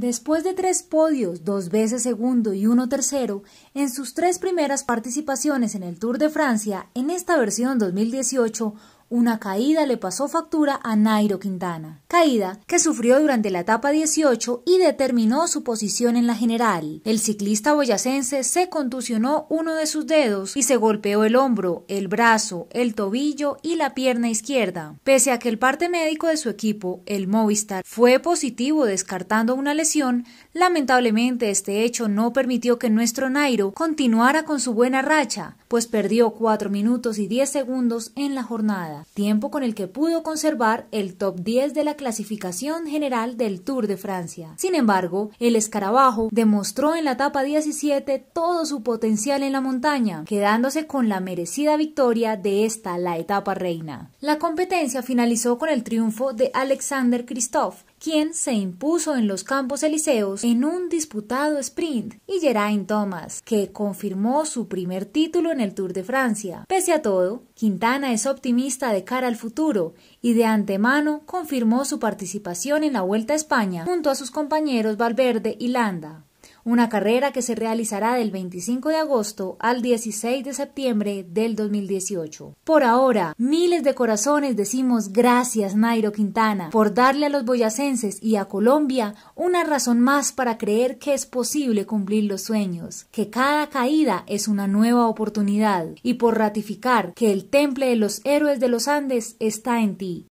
Después de tres podios, dos veces segundo y uno tercero, en sus tres primeras participaciones en el Tour de Francia, en esta versión 2018, una caída le pasó factura a Nairo Quintana, caída que sufrió durante la etapa 18 y determinó su posición en la general. El ciclista boyacense se contusionó uno de sus dedos y se golpeó el hombro, el brazo, el tobillo y la pierna izquierda. Pese a que el parte médico de su equipo, el Movistar, fue positivo descartando una lesión, lamentablemente este hecho no permitió que nuestro Nairo continuara con su buena racha, pues perdió 4 minutos y 10 segundos en la jornada, tiempo con el que pudo conservar el top 10 de la clasificación general del Tour de Francia. Sin embargo, el escarabajo demostró en la etapa 17 todo su potencial en la montaña, quedándose con la merecida victoria de esta la etapa reina. La competencia finalizó con el triunfo de Alexander Kristoff, quien se impuso en los Campos Elíseos en un disputado sprint, y Geraint Thomas, que confirmó su primer título en el Tour de Francia. Pese a todo, Quintana es optimista de cara al futuro y de antemano confirmó su participación en la Vuelta a España junto a sus compañeros Valverde y Landa una carrera que se realizará del 25 de agosto al 16 de septiembre del 2018. Por ahora, miles de corazones decimos gracias Nairo Quintana por darle a los boyacenses y a Colombia una razón más para creer que es posible cumplir los sueños, que cada caída es una nueva oportunidad y por ratificar que el temple de los héroes de los Andes está en ti.